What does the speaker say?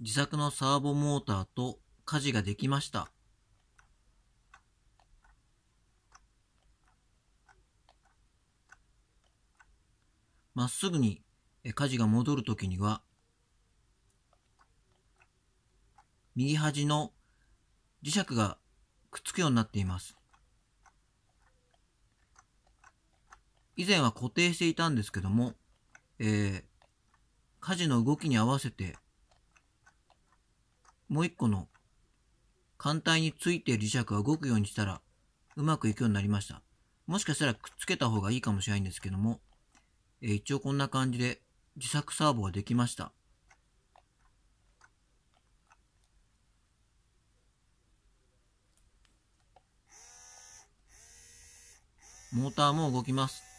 自作のサーボモーターと家事ができました。まっすぐに家事が戻るときには、右端の磁石がくっつくようになっています。以前は固定していたんですけども、えー、事の動きに合わせてもう一個の艦隊についている磁石が動くようにしたらうまくいくようになりました。もしかしたらくっつけた方がいいかもしれないんですけども、えー、一応こんな感じで自作サーボができました。モーターも動きます。